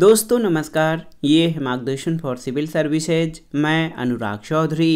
दोस्तों नमस्कार ये है मार्गदर्शन फॉर सिविल सर्विसेज मैं अनुराग चौधरी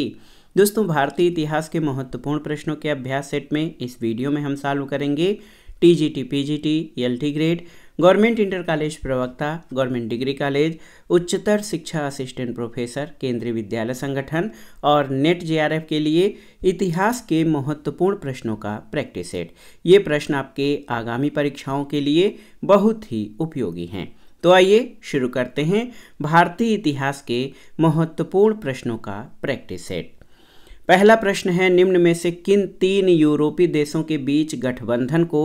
दोस्तों भारतीय इतिहास के महत्वपूर्ण प्रश्नों के अभ्यास सेट में इस वीडियो में हम सॉल्व करेंगे T G T P G T L T grade government inter college प्रवक्ता गवर्नमेंट डिग्री कॉलेज उच्चतर शिक्षा असिस्टेंट प्रोफेसर केंद्रीय विद्यालय संगठन और नेट जेआरएफ के लिए इतिहास के महत्वपूर्ण प्रश्नों का प्रैक्टिस सेट ये प्रश्न आपके आगामी परीक्षाओं के लिए बहुत ही उपयोगी हैं तो आइए शुरू करते हैं भारतीय इतिहास के महत्वपूर्ण प्रश्नों का प्रैक्टिस सेट पहला प्रश्न है निम्न में से किन तीन यूरोपीय देशों के बीच गठबंधन को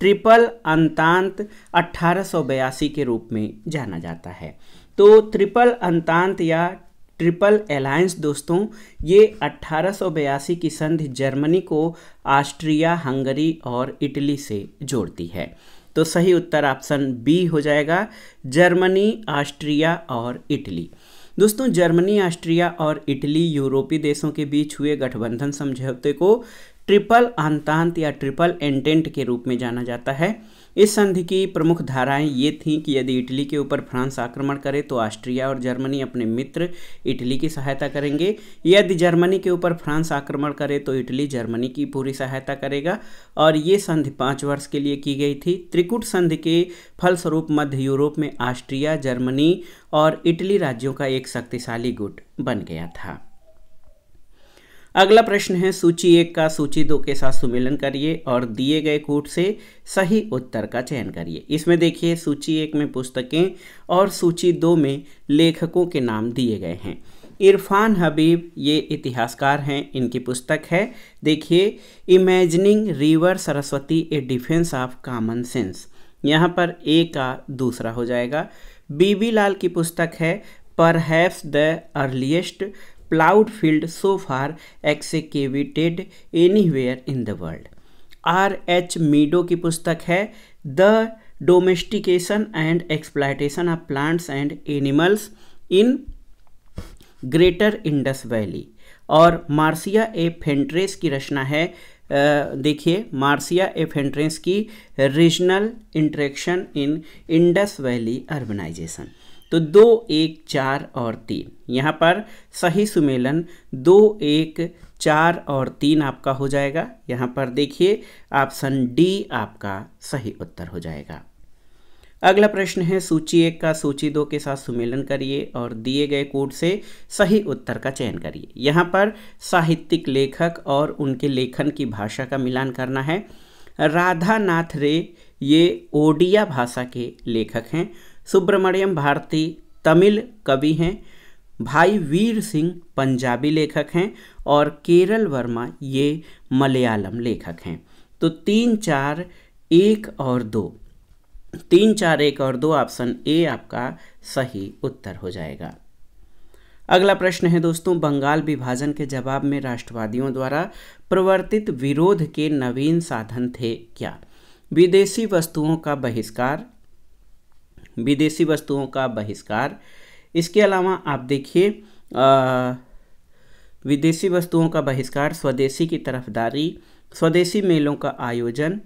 ट्रिपल अंतांत अट्ठारह के रूप में जाना जाता है तो ट्रिपल अंतांत या ट्रिपल अलायंस दोस्तों ये अट्ठारह की संधि जर्मनी को ऑस्ट्रिया हंगरी और इटली से जोड़ती है तो सही उत्तर ऑप्शन बी हो जाएगा जर्मनी ऑस्ट्रिया और इटली दोस्तों जर्मनी ऑस्ट्रिया और इटली यूरोपीय देशों के बीच हुए गठबंधन समझौते को ट्रिपल अंतांत या ट्रिपल एंटेंट के रूप में जाना जाता है इस संधि की प्रमुख धाराएं ये थीं कि यदि इटली के ऊपर फ्रांस आक्रमण करे तो ऑस्ट्रिया और जर्मनी अपने मित्र इटली की सहायता करेंगे यदि जर्मनी के ऊपर फ्रांस आक्रमण करे तो इटली जर्मनी की पूरी सहायता करेगा और ये संधि पाँच वर्ष के लिए की गई थी त्रिकुट संधि के फलस्वरूप मध्य यूरोप में ऑस्ट्रिया जर्मनी और इटली राज्यों का एक शक्तिशाली गुट बन गया था अगला प्रश्न है सूची एक का सूची दो के साथ सुमेलन करिए और दिए गए कोट से सही उत्तर का चयन करिए इसमें देखिए सूची एक में पुस्तकें और सूची दो में लेखकों के नाम दिए गए हैं इरफान हबीब ये इतिहासकार हैं इनकी पुस्तक है देखिए imagining river Saraswati a defence of common sense यहाँ पर ए का दूसरा हो जाएगा बीबी लाल की पुस्तक है perhaps the earliest field so far far anywhere in the world R H Meadow की पुस्तक है the domestication and exploitation of plants and animals in greater Indus valley और मार्सिया ए फेंट्रेस की रचना है देखिए Marcia A Fentress की regional interaction in Indus valley urbanisation तो दो एक चार और तीन यहाँ पर सही सुमेलन दो एक चार और तीन आपका हो जाएगा यहाँ पर देखिए ऑप्शन डी आपका सही उत्तर हो जाएगा अगला प्रश्न है सूची एक का सूची दो के साथ सुमेलन करिए और दिए गए कोड से सही उत्तर का चयन करिए यहाँ पर साहित्यिक लेखक और उनके लेखन की भाषा का मिलान करना है राधानाथ रे ये ओडिया भाषा के लेखक हैं सुब्रमण्यम भारती तमिल कवि हैं भाई वीर सिंह पंजाबी लेखक हैं और केरल वर्मा ये मलयालम लेखक हैं तो तीन चार एक और दो तीन चार एक और दो ऑप्शन ए आपका सही उत्तर हो जाएगा अगला प्रश्न है दोस्तों बंगाल विभाजन के जवाब में राष्ट्रवादियों द्वारा प्रवर्तित विरोध के नवीन साधन थे क्या विदेशी वस्तुओं का बहिष्कार विदेशी वस्तुओं का बहिष्कार इसके अलावा आप देखिए विदेशी वस्तुओं का बहिष्कार स्वदेशी की तरफदारी स्वदेशी मेलों का आयोजन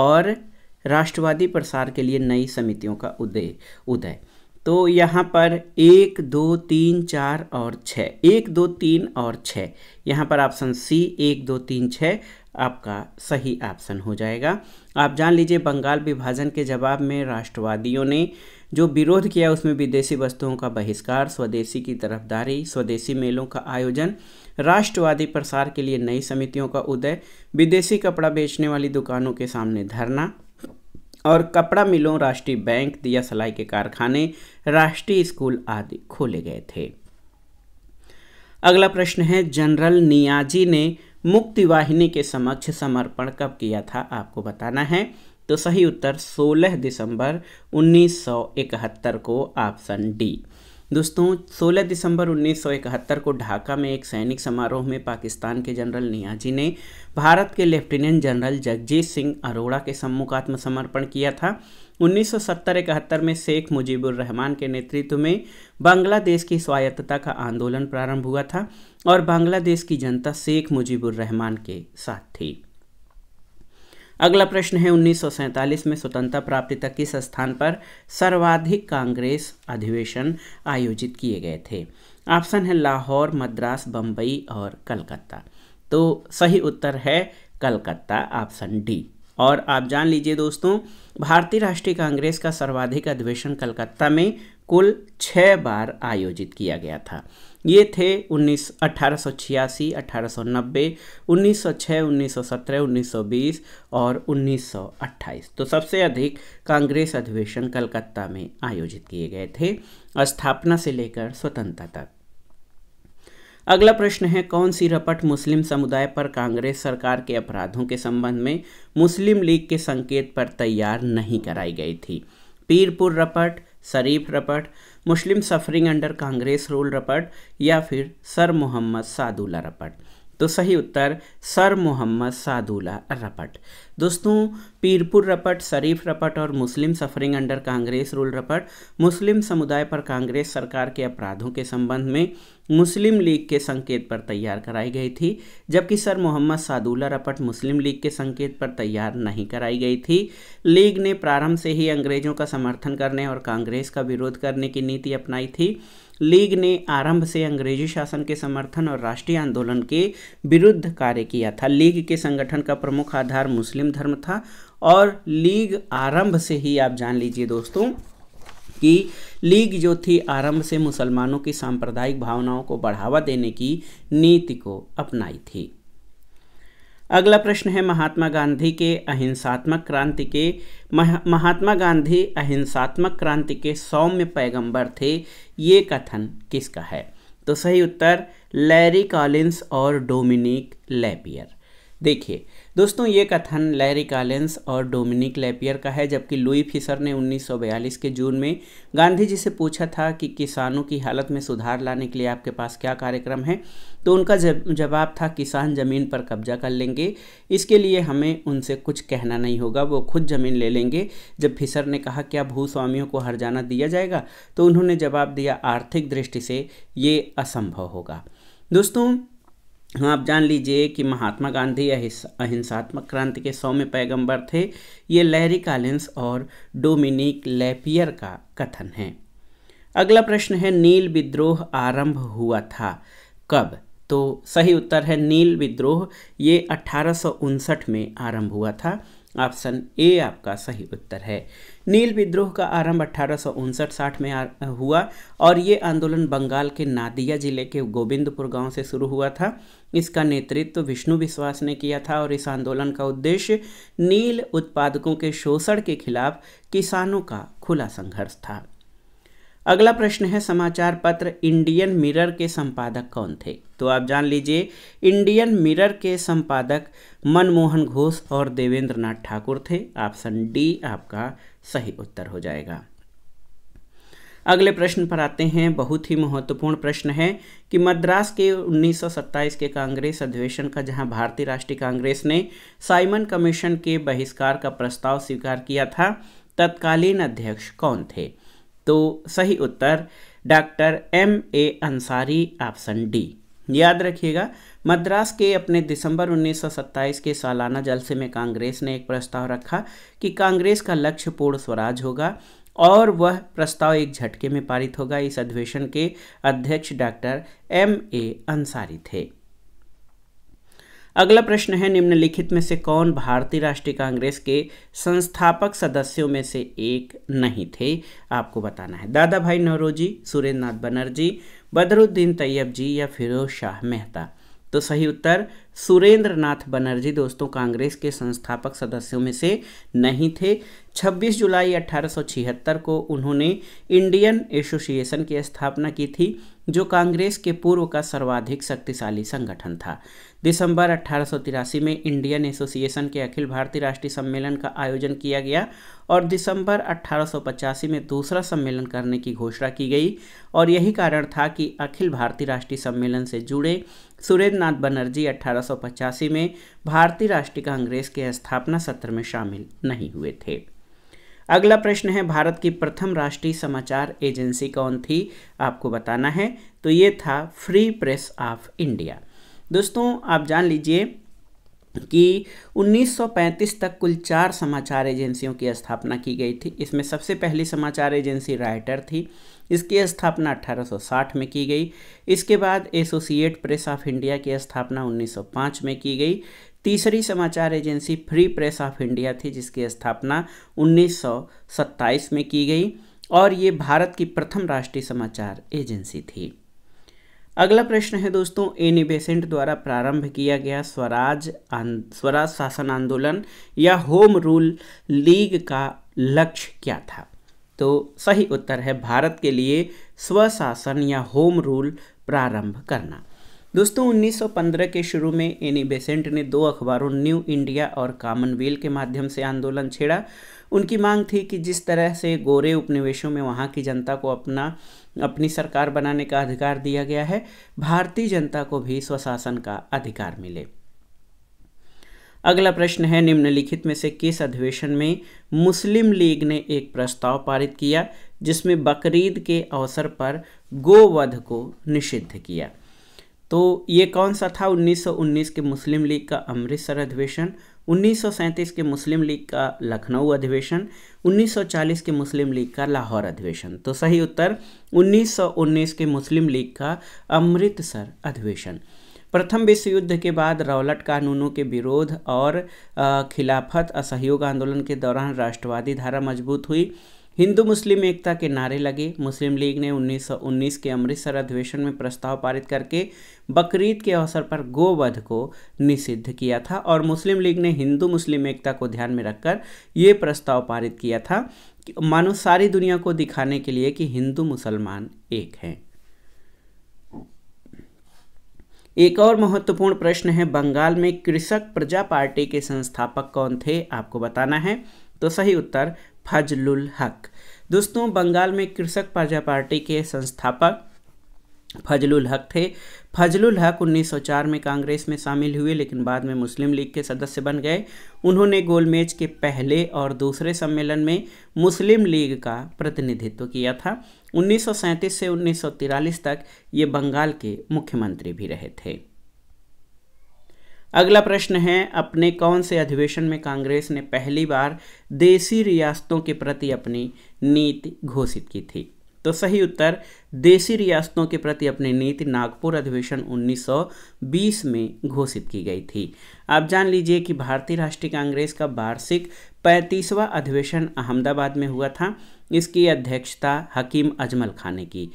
और राष्ट्रवादी प्रसार के लिए नई समितियों का उदय उदय तो यहाँ पर एक दो तीन चार और छः एक दो तीन और छः यहाँ पर ऑप्शन सी एक दो तीन छः आपका सही ऑप्शन हो जाएगा आप जान लीजिए बंगाल विभाजन के जवाब में राष्ट्रवादियों ने जो विरोध किया उसमें विदेशी वस्तुओं का बहिष्कार स्वदेशी की तरफदारी स्वदेशी मेलों का आयोजन राष्ट्रवादी प्रसार के लिए नई समितियों का उदय विदेशी कपड़ा बेचने वाली दुकानों के सामने धरना और कपड़ा मिलों राष्ट्रीय बैंक दिया सलाई के कारखाने राष्ट्रीय स्कूल आदि खोले गए थे अगला प्रश्न है जनरल नियाजी ने मुक्ति वाहिनी के समक्ष समर्पण कब किया था आपको बताना है तो सही उत्तर 16 दिसंबर 1971 को ऑप्शन डी दोस्तों 16 दिसंबर 1971 को ढाका में एक सैनिक समारोह में पाकिस्तान के जनरल नियाजी ने भारत के लेफ्टिनेंट जनरल जगजीत सिंह अरोड़ा के सम्मुख आत्मसमर्पण किया था 1970-71 में शेख मुजीबुर रहमान के नेतृत्व में बांग्लादेश की स्वायत्तता का आंदोलन प्रारंभ हुआ था और बांग्लादेश की जनता शेख मुजीबुर रहमान के साथ थी अगला प्रश्न है उन्नीस में स्वतंत्रता प्राप्ति तक किस स्थान पर सर्वाधिक कांग्रेस अधिवेशन आयोजित किए गए थे ऑप्शन है लाहौर मद्रास बम्बई और कलकत्ता तो सही उत्तर है कलकत्ता ऑप्शन डी और आप जान लीजिए दोस्तों भारतीय राष्ट्रीय कांग्रेस का सर्वाधिक अधिवेशन कलकत्ता में कुल छः बार आयोजित किया गया था ये थे उन्नीस अठारह सौ छियासी अठारह सौ नब्बे उन्नीस सौ उन्नीस सौ सत्रह उन्नीस सौ बीस और उन्नीस सौ अट्ठाईस तो सबसे अधिक कांग्रेस अधिवेशन कलकत्ता में आयोजित किए गए थे स्थापना से लेकर स्वतंत्रता तक अगला प्रश्न है कौन सी रपट मुस्लिम समुदाय पर कांग्रेस सरकार के अपराधों के संबंध में मुस्लिम लीग के संकेत पर तैयार नहीं कराई गई थी पीरपुर रपट शरीफ रपट Muslim suffering under Congress rule रपट या फिर सर मोहम्मद सादुला रपट तो सही उत्तर सर मोहम्मद सादुला रपट दोस्तों पीरपुर रपट शरीफ रपट और Muslim suffering under Congress rule रपट मुस्लिम समुदाय पर कांग्रेस सरकार के अपराधों के संबंध में मुस्लिम लीग के संकेत पर तैयार कराई गई थी जबकि सर मोहम्मद सादुल्ला रपट मुस्लिम लीग के संकेत पर तैयार नहीं कराई गई थी लीग ने प्रारंभ से ही अंग्रेजों का समर्थन करने और कांग्रेस का विरोध करने की नीति अपनाई थी लीग ने आरंभ से अंग्रेजी शासन के समर्थन और राष्ट्रीय आंदोलन के विरुद्ध कार्य किया था लीग के संगठन का प्रमुख आधार मुस्लिम मुस्लिम धर्म था और लीग आरंभ से ही आप जान लीजिए दोस्तों कि लीग जो थी आरंभ से मुसलमानों की सांप्रदायिक भावनाओं को बढ़ावा देने की नीति को अपनाई थी अगला प्रश्न है महात्मा गांधी के अहिंसात्मक क्रांति के मह, महात्मा गांधी अहिंसात्मक क्रांति के सौम्य पैगंबर थे ये कथन किसका है तो सही उत्तर लैरी कॉलिंस और डोमिनिक लेपियर देखिए दोस्तों ये कथन लैरी कालेंस और डोमिनिक लेपियर का है जबकि लुई फिशर ने 1942 के जून में गांधी जी से पूछा था कि किसानों की हालत में सुधार लाने के लिए आपके पास क्या कार्यक्रम है तो उनका जवाब था किसान ज़मीन पर कब्जा कर लेंगे इसके लिए हमें उनसे कुछ कहना नहीं होगा वो खुद ज़मीन ले लेंगे जब फिशर ने कहा क्या भूस्वामियों को जाना दिया जाएगा तो उन्होंने जवाब दिया आर्थिक दृष्टि से ये असंभव होगा दोस्तों हाँ आप जान लीजिए कि महात्मा गांधी अहिंसात्मक क्रांति के सौम्य पैगंबर थे ये लैरी कालिंस और डोमिनिक लेपियर का कथन है अगला प्रश्न है नील विद्रोह आरंभ हुआ था कब तो सही उत्तर है नील विद्रोह ये अठारह में आरंभ हुआ था ऑप्शन ए आपका सही उत्तर है नील विद्रोह का आरंभ अठारह साठ में हुआ और ये आंदोलन बंगाल के नादिया जिले के गोविंदपुर गांव से शुरू हुआ था इसका नेतृत्व तो विष्णु विश्वास ने किया था और इस आंदोलन का उद्देश्य नील उत्पादकों के शोषण के खिलाफ किसानों का खुला संघर्ष था अगला प्रश्न है समाचार पत्र इंडियन मिरर के संपादक कौन थे तो आप जान लीजिए इंडियन मिरर के संपादक मनमोहन घोष और देवेंद्र नाथ ठाकुर थे ऑप्शन डी आपका सही उत्तर हो जाएगा अगले प्रश्न पर आते हैं बहुत ही महत्वपूर्ण प्रश्न है कि मद्रास के 1927 के कांग्रेस अधिवेशन का जहां भारतीय राष्ट्रीय कांग्रेस ने साइमन कमीशन के बहिष्कार का प्रस्ताव स्वीकार किया था तत्कालीन अध्यक्ष कौन थे तो सही उत्तर doctor M A Ansari option D याद रखिएगा मद्रास के अपने दिसंबर 1927 के सालाना जलसे में कांग्रेस ने एक प्रस्ताव रखा कि कांग्रेस का लक्ष्य पूर्ण स्वराज होगा और वह प्रस्ताव एक झटके में पारित होगा इस अधिवेशन के अध्यक्ष डॉक्टर एम ए अंसारी थे अगला प्रश्न है निम्नलिखित में से कौन भारतीय राष्ट्रीय कांग्रेस के संस्थापक सदस्यों में से एक नहीं थे आपको बताना है दादा भाई नवरोजी सुरेंद्र नाथ बनर्जी बदरुद्दीन तैयब जी या फिरोज शाह मेहता तो सही उत्तर सुरेंद्र नाथ बनर्जी दोस्तों कांग्रेस के संस्थापक सदस्यों में से नहीं थे 26 जुलाई 1876 को उन्होंने इंडियन एसोसिएशन की स्थापना की थी जो कांग्रेस के पूर्व का सर्वाधिक शक्तिशाली संगठन था दिसंबर अट्ठारह में इंडियन एसोसिएशन के अखिल भारतीय राष्ट्रीय सम्मेलन का आयोजन किया गया और दिसंबर अट्ठारह में दूसरा सम्मेलन करने की घोषणा की गई और यही कारण था कि अखिल भारतीय राष्ट्रीय सम्मेलन से जुड़े सुरेंद्र नाथ बनर्जी अट्ठारह में भारतीय राष्ट्रीय कांग्रेस के स्थापना सत्र में शामिल नहीं हुए थे अगला प्रश्न है भारत की प्रथम राष्ट्रीय समाचार एजेंसी कौन थी आपको बताना है तो ये था फ्री प्रेस ऑफ इंडिया दोस्तों आप जान लीजिए कि 1935 तक कुल चार समाचार एजेंसियों की स्थापना की गई थी इसमें सबसे पहली समाचार एजेंसी राइटर थी इसकी स्थापना 1860 में की गई इसके बाद एसोसिएट प्रेस ऑफ इंडिया की स्थापना 1905 में की गई तीसरी समाचार agency free press of India थी जिसकी स्थापना 1927 में की गई और ये भारत की प्रथम राष्ट्रीय समाचार एजेंसी थी अगला प्रश्न है दोस्तों एनी बेसेंट द्वारा प्रारंभ किया गया स्वराज स्वराज शासन आंदोलन या होम रूल लीग का लक्ष्य क्या था तो सही उत्तर है भारत के लिए स्वशासन या होम रूल प्रारंभ करना दोस्तों 1915 के शुरू में एनी बेसेंट ने दो अखबारों न्यू इंडिया और कॉमनवेल के माध्यम से आंदोलन छेड़ा उनकी मांग थी कि जिस तरह से गोरे उपनिवेशों में वहाँ की जनता को अपना अपनी सरकार बनाने का अधिकार दिया गया है भारतीय जनता को भी स्वशासन का अधिकार मिले अगला प्रश्न है निम्नलिखित में से किस अधिवेशन में मुस्लिम लीग ने एक प्रस्ताव पारित किया जिसमें बकरीद के अवसर पर गोवध को निषिद्ध किया तो ये कौन सा था 1919 के मुस्लिम लीग का अमृतसर अधिवेशन उन्नीस के मुस्लिम लीग का लखनऊ अधिवेशन 1940 के मुस्लिम लीग का लाहौर अधिवेशन तो सही उत्तर 1919 के मुस्लिम लीग का अमृतसर अधिवेशन प्रथम विश्व युद्ध के बाद रौलट कानूनों के विरोध और खिलाफत असहयोग आंदोलन के दौरान राष्ट्रवादी धारा मजबूत हुई हिंदू मुस्लिम एकता के नारे लगे मुस्लिम लीग ने 1919 के अमृतसर अधिवेशन में प्रस्ताव पारित करके बकरीद के अवसर पर गोवध को निषिद्ध किया था और मुस्लिम लीग ने हिंदू मुस्लिम एकता को ध्यान में रखकर ये प्रस्ताव पारित किया था मानो सारी दुनिया को दिखाने के लिए कि हिंदू मुसलमान एक हैं एक और महत्वपूर्ण प्रश्न है बंगाल में कृषक प्रजा पार्टी के संस्थापक कौन थे आपको बताना है तो सही उत्तर फजलुल हक दोस्तों बंगाल में कृषक प्रजा पार्टी के संस्थापक फजलुल हक थे फजलुल हक 1904 में कांग्रेस में शामिल हुए लेकिन बाद में मुस्लिम लीग के सदस्य बन गए उन्होंने गोलमेज के पहले और दूसरे सम्मेलन में मुस्लिम लीग का प्रतिनिधित्व किया था 1937 से उन्नीस तक ये बंगाल के मुख्यमंत्री भी रहे थे अगला प्रश्न है अपने कौन से अधिवेशन में कांग्रेस ने पहली बार देसी रियासतों के प्रति अपनी नीति घोषित की थी तो सही उत्तर देसी रियासतों के प्रति अपनी नीति नागपुर अधिवेशन 1920 में घोषित की गई थी आप जान लीजिए कि भारतीय राष्ट्रीय कांग्रेस का वार्षिक पैंतीसवा अधिवेशन अहमदाबाद में हुआ था इसकी अध्यक्षता हकीम अजमल खान ने की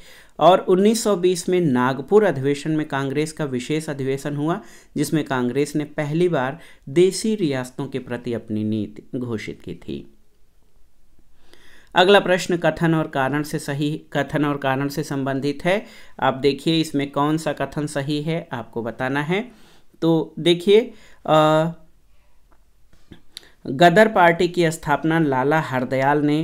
और 1920 में नागपुर अधिवेशन में कांग्रेस का विशेष अधिवेशन हुआ जिसमें कांग्रेस ने पहली बार देसी रियासतों के प्रति अपनी नीति घोषित की थी अगला प्रश्न कथन और कारण से सही कथन और कारण से संबंधित है आप देखिए इसमें कौन सा कथन सही है आपको बताना है तो देखिए गदर पार्टी की स्थापना लाला हरदयाल ने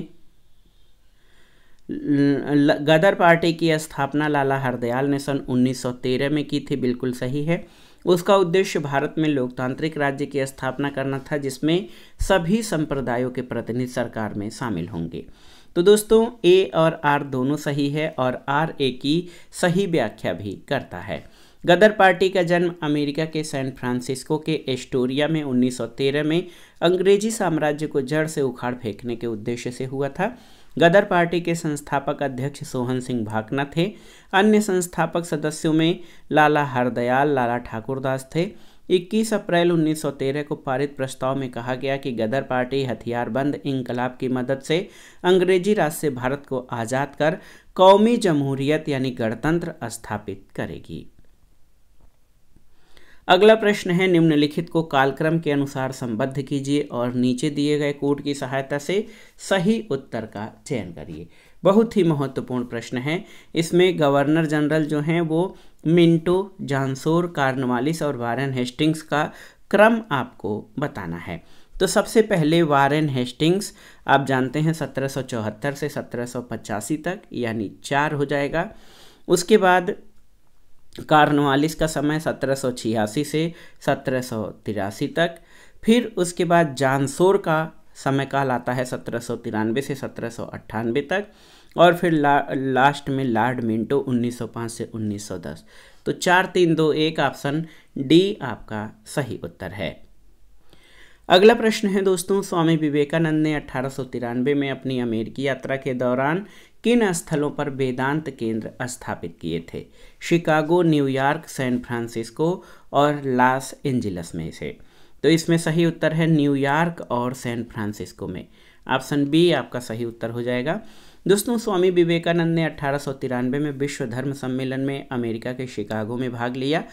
गदर पार्टी की स्थापना लाला हरदयाल ने सन 1913 में की थी बिल्कुल सही है उसका उद्देश्य भारत में लोकतांत्रिक राज्य की स्थापना करना था जिसमें सभी संप्रदायों के प्रतिनिधि सरकार में शामिल होंगे तो दोस्तों ए और आर दोनों सही है और आर ए की सही व्याख्या भी करता है गदर पार्टी का जन्म अमेरिका के सैन फ्रांसिस्को के एस्टोरिया में 1913 में अंग्रेजी साम्राज्य को जड़ से उखाड़ फेंकने के उद्देश्य से हुआ था गदर पार्टी के संस्थापक अध्यक्ष सोहन सिंह भाकना थे अन्य संस्थापक सदस्यों में लाला हरदयाल लाला ठाकुरदास थे 21 अप्रैल 1913 को पारित प्रस्ताव में कहा गया कि गदर पार्टी हथियारबंद इनकलाब की मदद से अंग्रेजी राज से भारत को आज़ाद कर कौमी जमहूरियत यानी गणतंत्र स्थापित करेगी अगला प्रश्न है निम्नलिखित को कालक्रम के अनुसार संबद्ध कीजिए और नीचे दिए गए कोड की सहायता से सही उत्तर का चयन करिए बहुत ही महत्वपूर्ण प्रश्न है इसमें गवर्नर जनरल जो हैं वो मिंटो जानसोर कार्नवालिस और वारन हेस्टिंग्स का क्रम आपको बताना है तो सबसे पहले वारेन हेस्टिंग्स आप जानते हैं 1774 से 1785 तक यानी चार हो जाएगा उसके बाद कार्नवालिस का समय सत्रह से सत्रह तक फिर उसके बाद जानसोर का समय काल आता है सत्रह से सत्रह तक और फिर ला लास्ट में लॉर्ड मिंटो 1905 से 1910 तो चार तीन दो एक ऑप्शन डी आपका सही उत्तर है अगला प्रश्न है दोस्तों स्वामी विवेकानंद ने अठारह में अपनी अमेरिकी यात्रा के दौरान किन स्थलों पर वेदांत केंद्र स्थापित किए थे शिकागो न्यूयॉर्क सैन फ्रांसिस्को और लॉस एंजलस में से तो इसमें सही उत्तर है न्यूयॉर्क और सैन फ्रांसिस्को में ऑप्शन बी आपका सही उत्तर हो जाएगा दोस्तों स्वामी विवेकानंद ने अठारह में विश्व धर्म सम्मेलन में अमेरिका के शिकागो में भाग लिया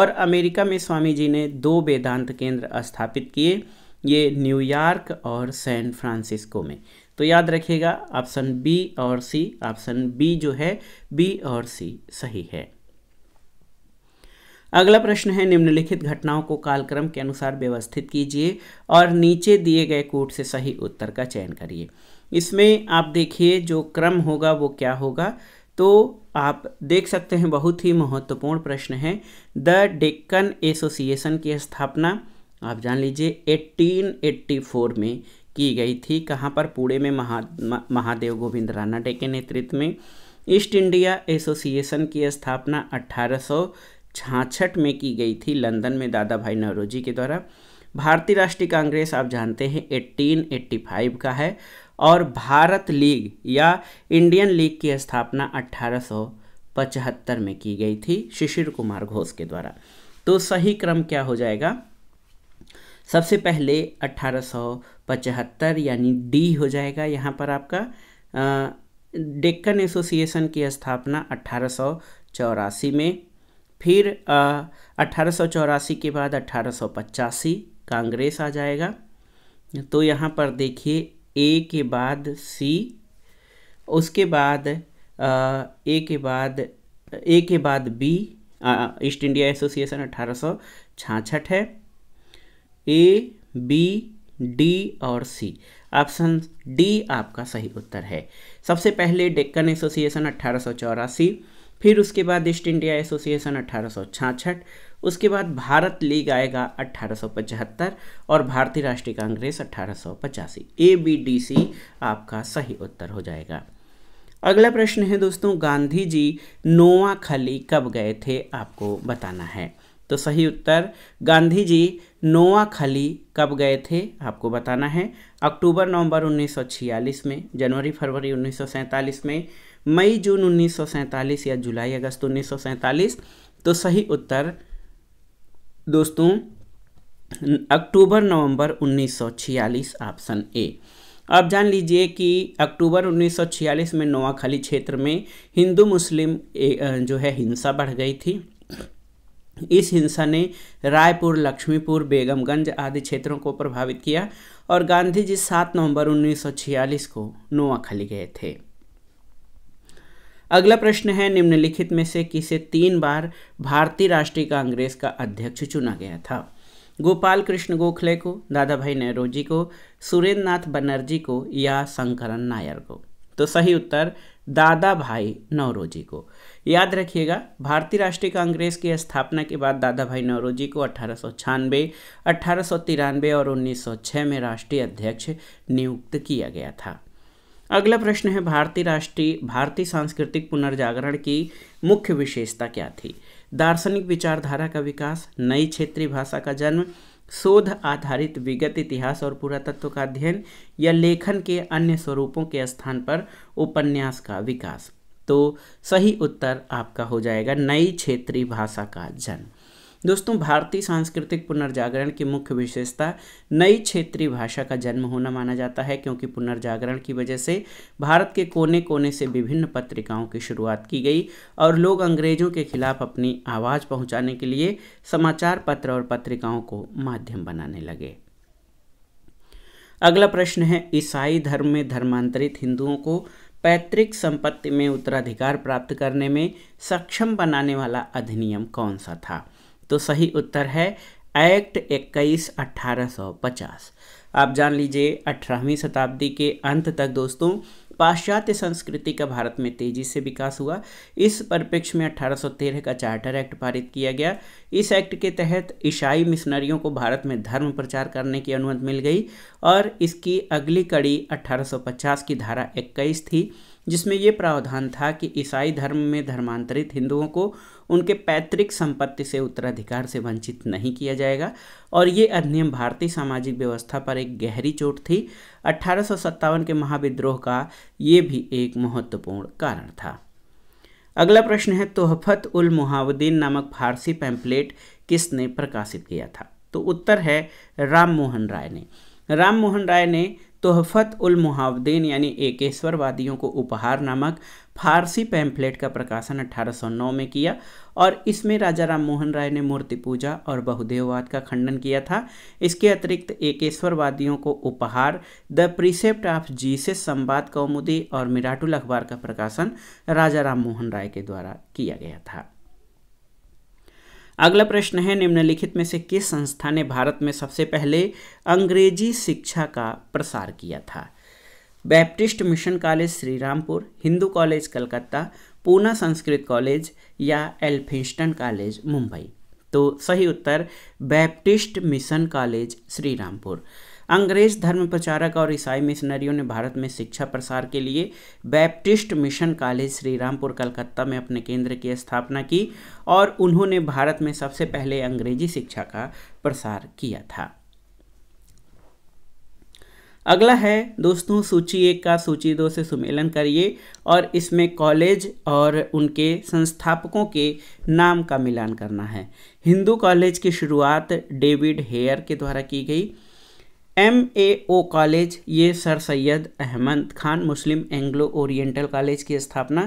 और अमेरिका में स्वामी जी ने दो वेदांत केंद्र स्थापित किए ये न्यूयॉर्क और सैन फ्रांसिस्को में तो याद रखिएगा ऑप्शन बी और सी ऑप्शन बी जो है बी और सी सही है अगला प्रश्न है निम्नलिखित घटनाओं को कालक्रम के अनुसार व्यवस्थित कीजिए और नीचे दिए गए कोट से सही उत्तर का चयन करिए इसमें आप देखिए जो क्रम होगा वो क्या होगा तो आप देख सकते हैं बहुत ही महत्वपूर्ण प्रश्न है द डेक्कन एसोसिएशन की स्थापना आप जान लीजिए 1884 में की गई थी कहाँ पर पुणे में महा महादेव गोविंद डे के नेतृत्व में ईस्ट इंडिया एसोसिएशन की स्थापना अट्ठारह में की गई थी लंदन में दादा भाई नवरोजी के द्वारा भारतीय राष्ट्रीय कांग्रेस आप जानते हैं 1885 का है और भारत लीग या इंडियन लीग की स्थापना 1875 में की गई थी शिशिर कुमार घोष के द्वारा तो सही क्रम क्या हो जाएगा सबसे पहले अट्ठारह पचहत्तर यानी डी हो जाएगा यहाँ पर आपका डेक्कन एसोसिएशन की स्थापना अट्ठारह में फिर अट्ठारह के बाद अट्ठारह कांग्रेस आ जाएगा तो यहाँ पर देखिए ए के बाद सी उसके बाद ए के बाद ए के बाद बी ईस्ट इंडिया एसोसिएशन अट्ठारह है ए बी डी और सी ऑप्शन डी आपका सही उत्तर है सबसे पहले डेक्कन एसोसिएशन अट्ठारह फिर उसके बाद ईस्ट इंडिया एसोसिएशन अट्ठारह उसके बाद भारत लीग आएगा 1875 और भारतीय राष्ट्रीय कांग्रेस अट्ठारह ए बी डी सी आपका सही उत्तर हो जाएगा अगला प्रश्न है दोस्तों गांधी जी नोवा खली कब गए थे आपको बताना है तो सही उत्तर गांधी जी नोआखली कब गए थे आपको बताना है अक्टूबर नवंबर 1946 में जनवरी फरवरी 1947 में मई जून 1947 या जुलाई अगस्त 1947 तो सही उत्तर दोस्तों अक्टूबर नवंबर 1946 ऑप्शन ए आप जान लीजिए कि अक्टूबर 1946 में नोआखली क्षेत्र में हिंदू मुस्लिम जो है हिंसा बढ़ गई थी इस हिंसा ने रायपुर लक्ष्मीपुर बेगमगंज आदि क्षेत्रों को प्रभावित किया और गांधी जी सात नवंबर 1946 को नोआखली गए थे अगला प्रश्न है निम्नलिखित में से किसे तीन बार भारतीय राष्ट्रीय कांग्रेस का अध्यक्ष चुना गया था गोपाल कृष्ण गोखले को दादा भाई नेहरू जी को सुरेंद्र नाथ बनर्जी को या शंकरन नायर को तो सही उत्तर दादा भाई नवरोजी को याद रखिएगा भारतीय राष्ट्रीय कांग्रेस की स्थापना के बाद दादा भाई नौरोजी को अठारह सौ और 1906 में राष्ट्रीय अध्यक्ष नियुक्त किया गया था अगला प्रश्न है भारतीय राष्ट्रीय भारतीय सांस्कृतिक पुनर्जागरण की मुख्य विशेषता क्या थी दार्शनिक विचारधारा का विकास नई क्षेत्रीय भाषा का जन्म शोध आधारित विगत इतिहास और पुरातत्व का अध्ययन या लेखन के अन्य स्वरूपों के स्थान पर उपन्यास का विकास तो सही उत्तर आपका हो जाएगा नई क्षेत्रीय भाषा का जन्म दोस्तों भारतीय सांस्कृतिक पुनर्जागरण की मुख्य विशेषता नई क्षेत्रीय भाषा का जन्म होना माना जाता है क्योंकि पुनर्जागरण की वजह से भारत के कोने कोने से विभिन्न पत्रिकाओं की शुरुआत की गई और लोग अंग्रेजों के खिलाफ अपनी आवाज़ पहुंचाने के लिए समाचार पत्र और पत्रिकाओं को माध्यम बनाने लगे अगला प्रश्न है ईसाई धर्म में धर्मांतरित हिंदुओं को पैतृक संपत्ति में उत्तराधिकार प्राप्त करने में सक्षम बनाने वाला अधिनियम कौन सा था तो सही उत्तर है एक्ट इक्कीस अट्ठारह सौ पचास आप जान लीजिए अठारहवीं शताब्दी के अंत तक दोस्तों पाश्चात्य संस्कृति का भारत में तेजी से विकास हुआ इस परिप्रेक्ष्य में 1813 का चार्टर एक्ट पारित किया गया इस एक्ट के तहत ईसाई मिशनरियों को भारत में धर्म प्रचार करने की अनुमति मिल गई और इसकी अगली कड़ी 1850 की धारा 21 थी जिसमें ये प्रावधान था कि ईसाई धर्म में धर्मांतरित हिंदुओं को उनके पैतृक संपत्ति से उत्तराधिकार से वंचित नहीं किया जाएगा और ये अधिनियम भारतीय सामाजिक व्यवस्था पर एक गहरी चोट थी अट्ठारह के महाविद्रोह का ये भी एक महत्वपूर्ण कारण था अगला प्रश्न है तोहफत उल मुहावुद्दीन नामक फारसी पैम्पलेट किसने प्रकाशित किया था तो उत्तर है राम मोहन राय ने राम मोहन राय ने तोहफत उल मुहावदेन यानी एकेश्वरवादियों को उपहार नामक फारसी पैम्फलेट का प्रकाशन 1809 में किया और इसमें राजा राम मोहन राय ने मूर्ति पूजा और बहुदेववाद का खंडन किया था इसके अतिरिक्त एकेश्वरवादियों को उपहार द प्रिसेप्ट ऑफ जीसस संवाद कौमुदी और मिराटुल अखबार का प्रकाशन राजा राम मोहन राय के द्वारा किया गया था अगला प्रश्न है निम्नलिखित में से किस संस्था ने भारत में सबसे पहले अंग्रेजी शिक्षा का प्रसार किया था Baptist mission college Shrirampur Hindu college Calcutta Poona Sanskrit college या एल्फिंस्टन कॉलेज मुंबई तो सही उत्तर बैप्टिस्ट मिशन कॉलेज श्रीरामपुर अंग्रेज धर्म प्रचारक और ईसाई मिशनरियों ने भारत में शिक्षा प्रसार के लिए Baptist mission college Shrirampur Calcutta में अपने केंद्र की स्थापना की और उन्होंने भारत में सबसे पहले अंग्रेजी शिक्षा का प्रसार किया था अगला है दोस्तों सूची एक का सूची दो से सुमेलन करिए और इसमें कॉलेज और उनके संस्थापकों के नाम का मिलान करना है हिंदू कॉलेज की शुरुआत डेविड हेयर के द्वारा की गई एम ए ओ कॉलेज ये sir Syed Ahmad Khan Muslim Anglo oriental college की स्थापना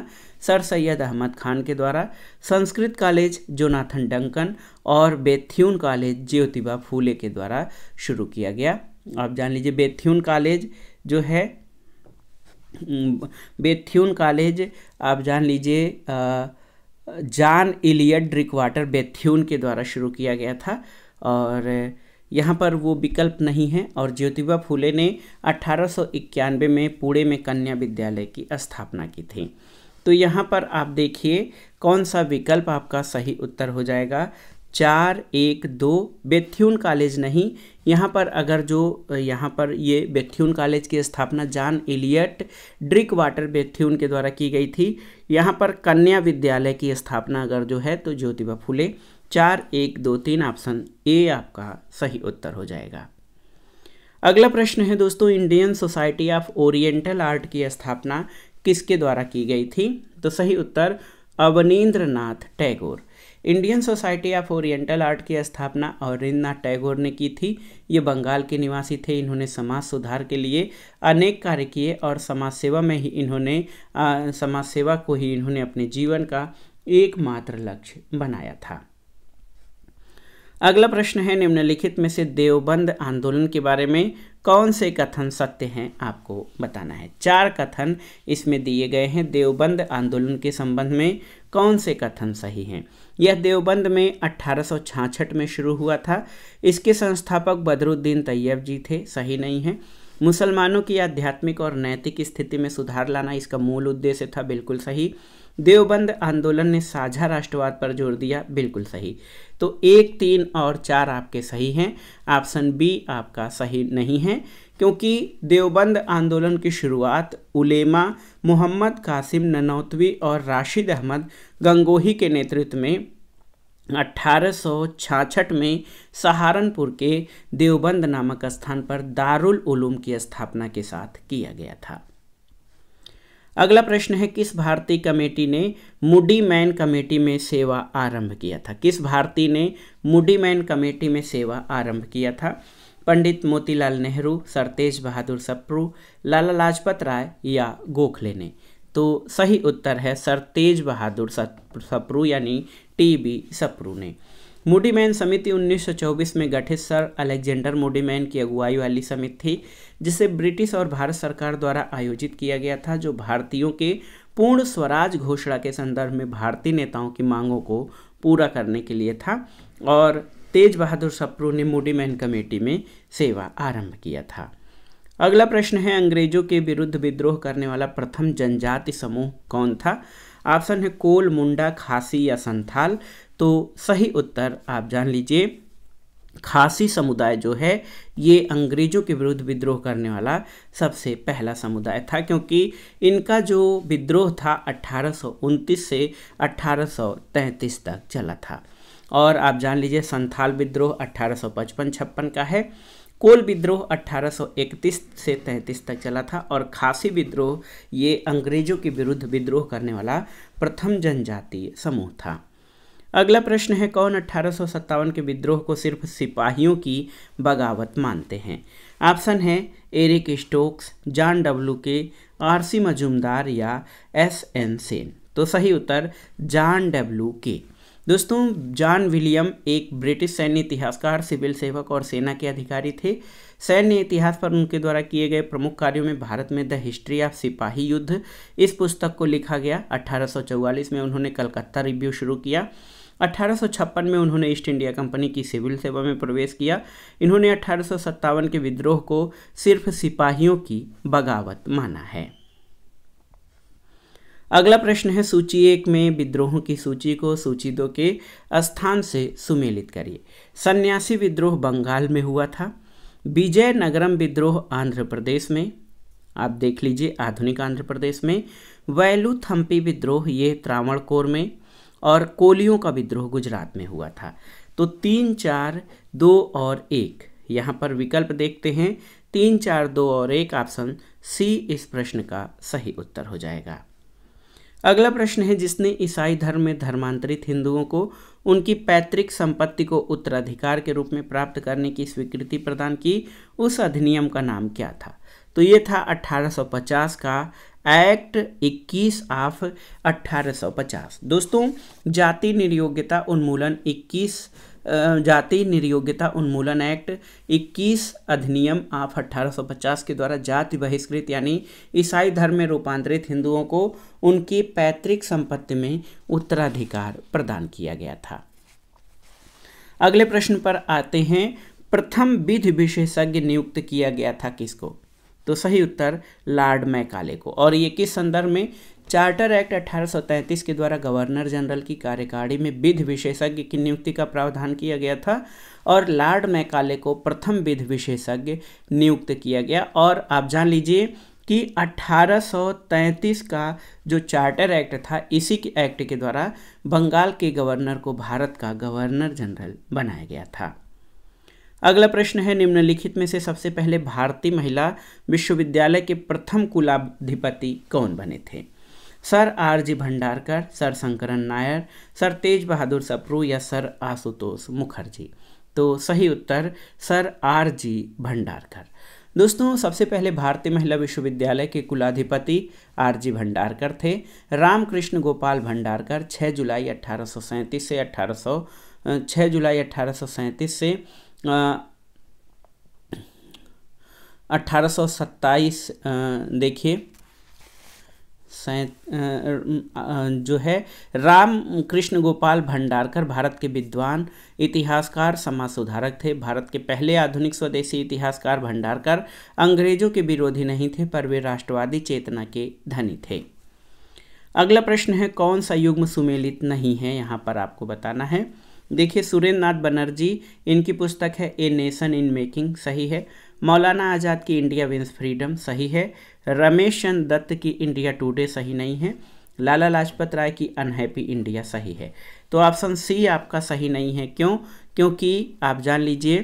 सर सैयद अहमद खान के द्वारा संस्कृत कॉलेज जोनाथन डंकन और बेथ्यून कॉलेज ज्योतिबा फूले के द्वारा शुरू किया गया आप जान लीजिए बेथ्यून कॉलेज जो है बेथ्यून कॉलेज आप जान लीजिए जान इलियड ड्रिकवाटर बेथ्यून के द्वारा शुरू किया गया था और यहाँ पर वो विकल्प नहीं है और ज्योतिबा फूले ने अठारह में पुणे में कन्या विद्यालय की स्थापना की थी तो यहाँ पर आप देखिए कौन सा विकल्प आपका सही उत्तर हो जाएगा चार एक दो बेथ्यून कॉलेज नहीं यहाँ पर अगर जो यहाँ पर ये बेथ्यून कॉलेज की स्थापना जान एलियट ड्रिक वाटर बेथ्यून के द्वारा की गई थी यहाँ पर कन्या विद्यालय की स्थापना अगर जो है तो ज्योतिबा फूले चार एक दो तीन ऑप्शन ए आपका सही उत्तर हो जाएगा अगला प्रश्न है दोस्तों Indian society of oriental art की स्थापना किसके द्वारा की गई थी तो सही उत्तर Abanindra Nath Tagore Indian society of oriental art की स्थापना अवनीन्द्र नाथ टैगोर ने की थी ये बंगाल के निवासी थे इन्होंने समाज सुधार के लिए अनेक कार्य किए और समाज सेवा में ही इन्होंने समाज सेवा को ही इन्होंने अपने जीवन का एकमात्र लक्ष्य बनाया था अगला प्रश्न है निम्नलिखित में से देवबंद आंदोलन के बारे में कौन से कथन सत्य हैं आपको बताना है चार कथन इसमें दिए गए हैं देवबंद आंदोलन के संबंध में कौन से कथन सही हैं यह देवबंद में अट्ठारह में शुरू हुआ था इसके संस्थापक बदरुद्दीन तैयब जी थे सही नहीं है मुसलमानों की आध्यात्मिक और नैतिक स्थिति में सुधार लाना इसका मूल उद्देश्य था बिल्कुल सही देवबंद आंदोलन ने साझा राष्ट्रवाद पर जोर दिया बिल्कुल सही तो एक तीन और चार आपके सही हैं ऑप्शन बी आपका सही नहीं है क्योंकि देवबंद आंदोलन की शुरुआत उलेमा मोहम्मद कासिम ननौतवी और राशिद अहमद गंगोही के नेतृत्व में अट्ठारह में सहारनपुर के देवबंद नामक स्थान पर दारुल उलूम की स्थापना के साथ किया गया था अगला प्रश्न है किस भारतीय कमेटी ने मुडी मैन कमेटी में सेवा आरंभ किया था किस भारतीय ने मुडी मैन कमेटी में सेवा आरंभ किया था पंडित मोतीलाल नेहरू सरतेज बहादुर सप्रू लाला लाजपत राय या गोखले ने तो सही उत्तर है सरतेज बहादुर सप्रू यानी टी बी सप्रू ने मोडीमैन समिति 1924 में गठित सर अलेक्जेंडर मोडीमैन की अगुवाई वाली समिति थी जिसे ब्रिटिश और भारत सरकार द्वारा आयोजित किया गया था जो भारतीयों के पूर्ण स्वराज घोषणा के संदर्भ में भारतीय नेताओं की मांगों को पूरा करने के लिए था और तेज बहादुर सप्रू ने मोडीमैन कमेटी में सेवा आरंभ किया था अगला प्रश्न है अंग्रेजों के विरुद्ध विद्रोह करने वाला प्रथम जनजाति समूह कौन था ऑप्शन है कोल मुंडा खासी या संथाल तो सही उत्तर आप जान लीजिए खासी समुदाय जो है ये अंग्रेजों के विरुद्ध विद्रोह करने वाला सबसे पहला समुदाय था क्योंकि इनका जो विद्रोह था अट्ठारह से अट्ठारह तक चला था और आप जान लीजिए संथाल विद्रोह अट्ठारह सौ का है कोल विद्रोह 1831 से 33 तक चला था और खासी विद्रोह ये अंग्रेजों के विरुद्ध विद्रोह करने वाला प्रथम जनजातीय समूह था अगला प्रश्न है कौन अट्ठारह के विद्रोह को सिर्फ सिपाहियों की बगावत मानते हैं ऑप्शन है एरिक स्टोक्स जॉन डब्ल्यू के आर सी मजूमदार या एस एन सेन तो सही उत्तर जॉन डब्ल्यू के दोस्तों जॉन विलियम एक ब्रिटिश सैन्य इतिहासकार सिविल सेवक और सेना के अधिकारी थे सैन्य इतिहास पर उनके द्वारा किए गए प्रमुख कार्यों में भारत में द हिस्ट्री ऑफ सिपाही युद्ध इस पुस्तक को लिखा गया 1844 में उन्होंने कलकत्ता रिव्यू शुरू किया 1856 में उन्होंने ईस्ट इंडिया कंपनी की सिविल सेवा में प्रवेश किया इन्होंने अठारह के विद्रोह को सिर्फ सिपाहियों की बगावत माना है अगला प्रश्न है सूची एक में विद्रोहों की सूची को सूची दो के स्थान से सुमेलित करिए सन्यासी विद्रोह बंगाल में हुआ था विजय नगरम विद्रोह आंध्र प्रदेश में आप देख लीजिए आधुनिक आंध्र प्रदेश में वैलू थम्पी विद्रोह ये त्रावणकोर में और कोलियों का विद्रोह गुजरात में हुआ था तो तीन चार दो और एक यहाँ पर विकल्प देखते हैं तीन चार दो और एक ऑप्शन सी इस प्रश्न का सही उत्तर हो जाएगा अगला प्रश्न है जिसने ईसाई धर्म में धर्मांतरित हिंदुओं को उनकी पैतृक संपत्ति को उत्तराधिकार के रूप में प्राप्त करने की स्वीकृति प्रदान की उस अधिनियम का नाम क्या था तो ये था 1850 का एक्ट 21 ऑफ 1850 दोस्तों जाति निर्योग्यता उन्मूलन 21 जाति निर्योग्यता उन्मूलन एक्ट 21 अधिनियम आप 1850 के द्वारा जाति बहिष्कृत यानी ईसाई धर्म में रूपांतरित हिंदुओं को उनकी पैतृक संपत्ति में उत्तराधिकार प्रदान किया गया था अगले प्रश्न पर आते हैं प्रथम विधि विशेषज्ञ नियुक्त किया गया था किसको तो सही उत्तर लॉर्ड मैकाले को और ये किस संदर्भ में चार्टर एक्ट 1833 के द्वारा गवर्नर जनरल की कार्यकारी में विधि विशेषज्ञ की नियुक्ति का प्रावधान किया गया था और लॉर्ड मैकाले को प्रथम विधि विशेषज्ञ नियुक्त किया गया और आप जान लीजिए कि 1833 का जो चार्टर एक्ट था इसी के एक्ट के द्वारा बंगाल के गवर्नर को भारत का गवर्नर जनरल बनाया गया था अगला प्रश्न है निम्नलिखित में से सबसे पहले भारतीय महिला विश्वविद्यालय के प्रथम कुलाधिपति कौन बने थे sir R G Bhandarkar sir Sankaran Nair sir Tej Bahadur Sapru या सर आशुतोष मुखर्जी तो सही उत्तर सर आर जी भंडारकर दोस्तों सबसे पहले भारतीय महिला विश्वविद्यालय के कुलाधिपति आर जी भंडारकर थे रामकृष्ण गोपाल भंडारकर 6 जुलाई अठारह से अठारह 6 जुलाई 1837 से अठारह देखिए जो है राम कृष्ण गोपाल भंडारकर भारत के विद्वान इतिहासकार समाज सुधारक थे भारत के पहले आधुनिक स्वदेशी इतिहासकार भंडारकर अंग्रेजों के विरोधी नहीं थे पर वे राष्ट्रवादी चेतना के धनी थे अगला प्रश्न है कौन सा युग्म सुमेलित नहीं है यहाँ पर आपको बताना है देखिए सुरेंद्र नाथ बनर्जी इनकी पुस्तक है ए नेशन इन मेकिंग सही है मौलाना आज़ाद की इंडिया विंस फ्रीडम सही है रमेश चंद दत्त की इंडिया टुडे सही नहीं है लाला लाजपत राय की अनहैप्पी इंडिया सही है तो ऑप्शन सी आपका सही नहीं है क्यों क्योंकि आप जान लीजिए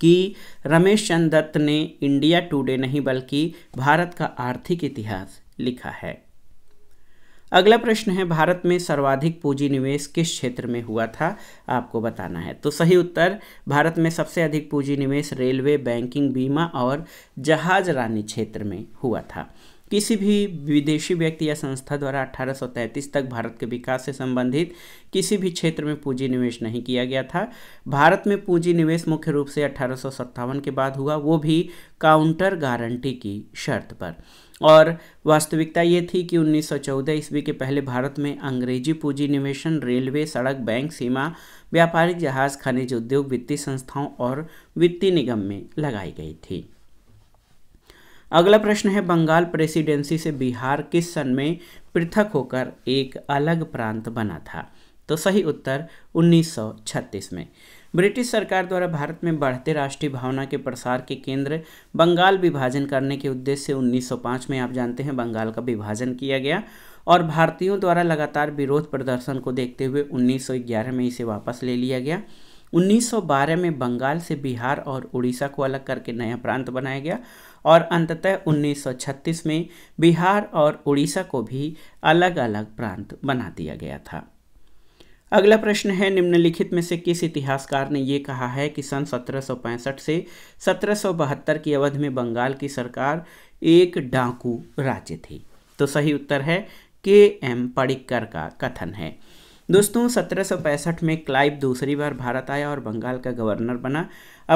कि रमेश चंद दत्त ने इंडिया टुडे नहीं बल्कि भारत का आर्थिक इतिहास लिखा है अगला प्रश्न है भारत में सर्वाधिक पूंजी निवेश किस क्षेत्र में हुआ था आपको बताना है तो सही उत्तर भारत में सबसे अधिक पूंजी निवेश रेलवे बैंकिंग बीमा और जहाज रानी क्षेत्र में हुआ था किसी भी विदेशी व्यक्ति या संस्था द्वारा 1833 तक भारत के विकास से संबंधित किसी भी क्षेत्र में पूंजी निवेश नहीं किया गया था भारत में पूंजी निवेश मुख्य रूप से अठारह के बाद हुआ वो भी काउंटर गारंटी की शर्त पर और वास्तविकता ये थी कि 1914 ईस्वी के पहले भारत में अंग्रेजी पूंजी निवेशन रेलवे सड़क बैंक सीमा व्यापारिक जहाज खनिज उद्योग वित्तीय संस्थाओं और वित्तीय निगम में लगाई गई थी अगला प्रश्न है बंगाल प्रेसिडेंसी से बिहार किस सन में पृथक होकर एक अलग प्रांत बना था तो सही उत्तर 1936 में ब्रिटिश सरकार द्वारा भारत में बढ़ते राष्ट्रीय भावना के प्रसार के केंद्र बंगाल विभाजन करने के उद्देश्य से 1905 में आप जानते हैं बंगाल का विभाजन किया गया और भारतीयों द्वारा लगातार विरोध प्रदर्शन को देखते हुए 1911 में इसे वापस ले लिया गया 1912 में बंगाल से बिहार और उड़ीसा को अलग करके नया प्रांत बनाया गया और अंततः 1936 में बिहार और उड़ीसा को भी अलग अलग प्रांत बना दिया गया था अगला प्रश्न है निम्नलिखित में से किस इतिहासकार ने यह कहा है कि सन 1765 से 1772 की अवधि में बंगाल की सरकार एक डाकू राज्य थी तो सही उत्तर है के एम पड़िक्कर का कथन है दोस्तों 1765 में क्लाइव दूसरी बार भारत आया और बंगाल का गवर्नर बना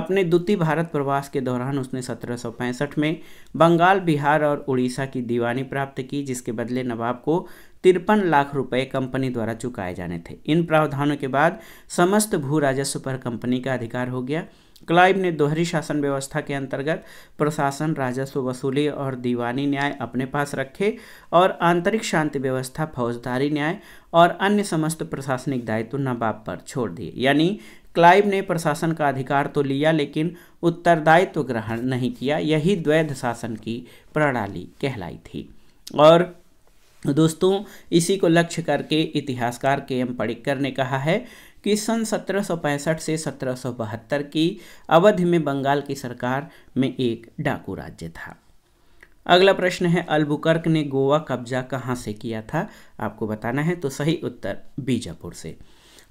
अपने द्वितीय भारत प्रवास के दौरान उसने 1765 में बंगाल बिहार और उड़ीसा की दीवानी प्राप्त की जिसके बदले नवाब को तिरपन लाख रुपए कंपनी द्वारा चुकाए जाने थे इन प्रावधानों के बाद समस्त भू राजस्व पर कंपनी का अधिकार हो गया क्लाइव ने दोहरी शासन व्यवस्था के अंतर्गत प्रशासन राजस्व वसूली और दीवानी न्याय अपने पास रखे और आंतरिक शांति व्यवस्था फौजदारी न्याय और अन्य समस्त प्रशासनिक दायित्व नवाब पर छोड़ दिए यानी क्लाइव ने प्रशासन का अधिकार तो लिया लेकिन उत्तरदायित्व तो ग्रहण नहीं किया यही द्वैध शासन की प्रणाली कहलाई थी और दोस्तों इसी को लक्ष्य करके इतिहासकार के एम पड़िक्कर ने कहा है कि सन 1765 से 1772 की अवधि में बंगाल की सरकार में एक डाकू राज्य था अगला प्रश्न है अल्बुकर्क ने गोवा कब्जा कहाँ से किया था आपको बताना है तो सही उत्तर बीजापुर से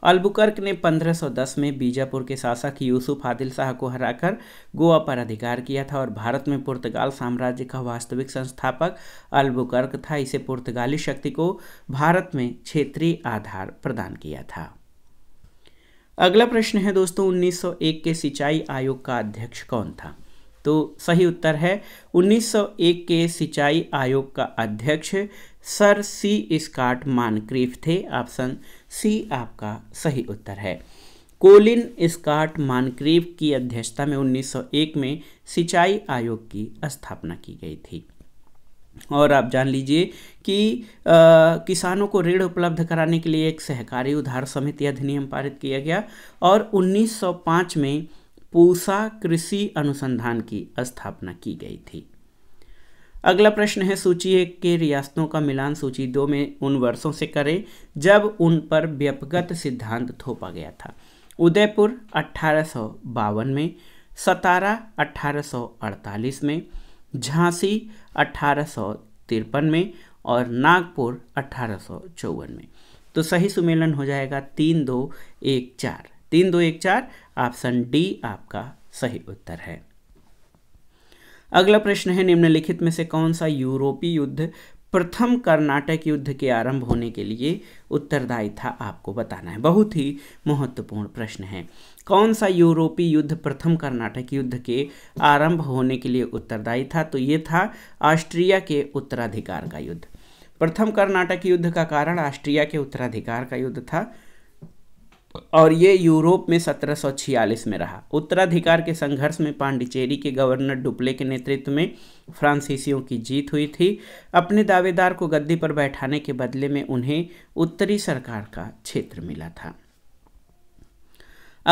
अल्बुकर्क ने 1510 में बीजापुर के शासक यूसुफ आदिल शाह को हराकर गोवा पर अधिकार किया था और भारत में पुर्तगाल साम्राज्य का वास्तविक संस्थापक अल्बुकर्क था इसे पुर्तगाली शक्ति को भारत में क्षेत्रीय आधार प्रदान किया था अगला प्रश्न है दोस्तों 1901 के सिंचाई आयोग का अध्यक्ष कौन था तो सही उत्तर है 1901 के सिंचाई आयोग का अध्यक्ष सर सी स्काट मानक्रीफ थे ऑप्शन सी आपका सही उत्तर है कोलिन स्कॉट मानक्रीव की अध्यक्षता में 1901 में सिंचाई आयोग की स्थापना की गई थी और आप जान लीजिए कि आ, किसानों को ऋण उपलब्ध कराने के लिए एक सहकारी उधार समिति अधिनियम पारित किया गया और 1905 में पूसा कृषि अनुसंधान की स्थापना की गई थी अगला प्रश्न है सूची एक के रियासतों का मिलान सूची दो में उन वर्षों से करें जब उन पर व्यपगत सिद्धांत थोपा गया था उदयपुर अट्ठारह में सतारा अट्ठारह में झांसी अट्ठारह में और नागपुर अट्ठारह में तो सही सुमेलन हो जाएगा तीन दो एक चार तीन दो एक चार ऑप्शन डी आपका सही उत्तर है अगला प्रश्न है निम्नलिखित में से कौन सा यूरोपीय युद्ध प्रथम कर्नाटक युद्ध के आरंभ होने के लिए उत्तरदायी था आपको बताना है बहुत ही महत्वपूर्ण प्रश्न है कौन सा यूरोपीय युद्ध प्रथम कर्नाटक युद्ध के आरंभ होने के लिए उत्तरदायी था तो ये था ऑस्ट्रिया के उत्तराधिकार का युद्ध प्रथम कर्नाटक युद्ध का कारण ऑस्ट्रिया के उत्तराधिकार का युद्ध था और ये यूरोप में 1746 में रहा उत्तराधिकार के संघर्ष में पांडिचेरी के गवर्नर डुप्ले के नेतृत्व में फ्रांसीसियों की जीत हुई थी अपने दावेदार को गद्दी पर बैठाने के बदले में उन्हें उत्तरी सरकार का क्षेत्र मिला था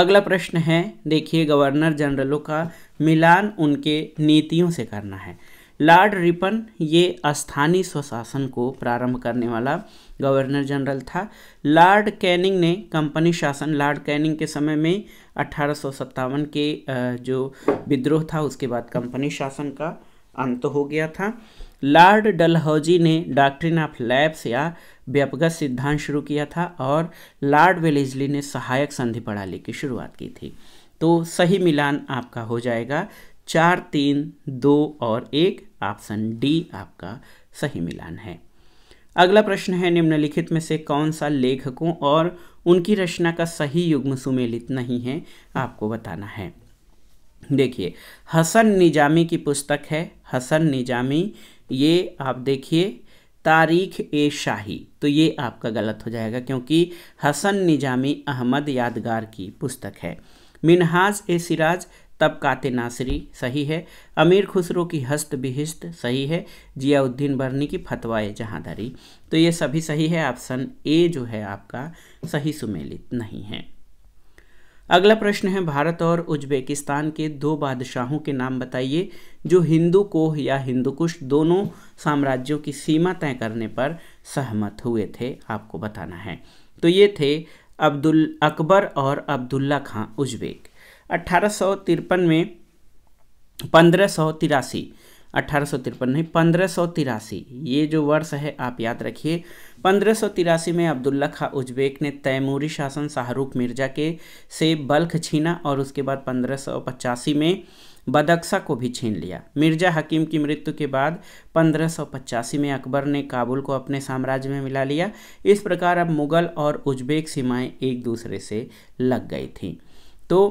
अगला प्रश्न है देखिए गवर्नर जनरलों का मिलान उनके नीतियों से करना है लॉर्ड रिपन ये स्थानीय स्वशासन को प्रारंभ करने वाला गवर्नर जनरल था लॉर्ड कैनिंग ने कंपनी शासन लॉर्ड कैनिंग के समय में अठारह के जो विद्रोह था उसके बाद कंपनी शासन का अंत हो गया था लॉर्ड डलहौजी ने डॉक्ट्रिन ऑफ लैब्स या व्यापगत सिद्धांत शुरू किया था और लॉर्ड वेलेजली ने सहायक संधि प्रणाली की शुरुआत की थी तो सही मिलान आपका हो जाएगा चार तीन दो और एक ऑप्शन डी आपका सही मिलान है अगला प्रश्न है निम्नलिखित में से कौन सा लेखकों और उनकी रचना का सही युग्म सुमेलित नहीं है आपको बताना है देखिए हसन निजामी की पुस्तक है हसन निजामी ये आप देखिए तारीख ए शाही तो ये आपका गलत हो जाएगा क्योंकि हसन निजामी अहमद यादगार की पुस्तक है मिनहाज ए सिराज तब काते नासरी सही है अमीर खुसरो की हस्त बिहिस्त सही है जियाउद्दीन बर्नी की फतवाए जहाँधरी तो ये सभी सही है ऑप्शन ए जो है आपका सही सुमेलित नहीं है अगला प्रश्न है भारत और उज्बेकिस्तान के दो बादशाहों के नाम बताइए जो हिंदू कोह या हिंदू कुश दोनों साम्राज्यों की सीमा तय करने पर सहमत हुए थे आपको बताना है तो ये थे अब्दुल अकबर और अब्दुल्ला खां उज्बेक अट्ठारह में पंद्रह सौ तिरासी अट्ठारह सौ तिरपन नहीं पंद्रह सौ तिरासी ये जो वर्ष है आप याद रखिए पंद्रह सौ तिरासी में अब्दुल्ला खा उज्बेक ने तैमूरी शासन शाहरुख मिर्जा के से बल्ख छीना और उसके बाद पंद्रह सौ पचासी में बदक्सा को भी छीन लिया मिर्जा हकीम की मृत्यु के बाद पचासी में अकबर ने काबुल को अपने साम्राज्य में मिला लिया इस प्रकार अब मुग़ल और उज्बेक सीमाएं एक दूसरे से लग गई थीं तो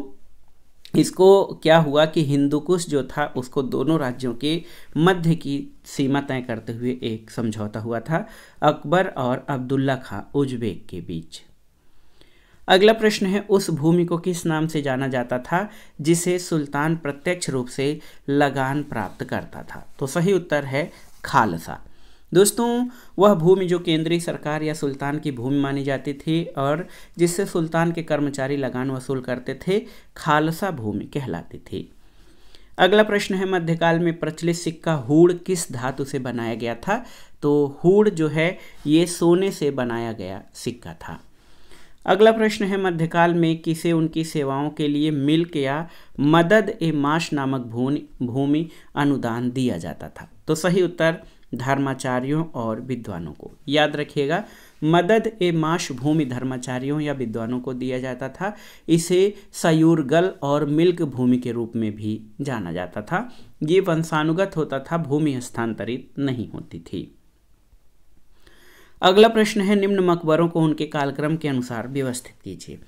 इसको क्या हुआ कि कुश जो था उसको दोनों राज्यों के मध्य की सीमा तय करते हुए एक समझौता हुआ था अकबर और अब्दुल्ला खां उज्बेक के बीच अगला प्रश्न है उस भूमि को किस नाम से जाना जाता था जिसे सुल्तान प्रत्यक्ष रूप से लगान प्राप्त करता था तो सही उत्तर है खालसा दोस्तों वह भूमि जो केंद्रीय सरकार या सुल्तान की भूमि मानी जाती थी और जिससे सुल्तान के कर्मचारी लगान वसूल करते थे खालसा भूमि कहलाती थी अगला प्रश्न है मध्यकाल में प्रचलित सिक्का हुड़ किस धातु से बनाया गया था तो हुड़ जो है ये सोने से बनाया गया सिक्का था अगला प्रश्न है मध्यकाल में किसे उनकी सेवाओं के लिए मिल्क या मदद ए माश नामक भूमि भूमि अनुदान दिया जाता था तो सही उत्तर धर्माचार्यों और विद्वानों को याद रखिएगा मदद ए माश भूमि धर्माचार्यों या विद्वानों को दिया जाता था इसे सयूरगल और मिल्क भूमि के रूप में भी जाना जाता था ये वंशानुगत होता था भूमि हस्तांतरित नहीं होती थी अगला प्रश्न है निम्न मकबरों को उनके कालक्रम के अनुसार व्यवस्थित कीजिए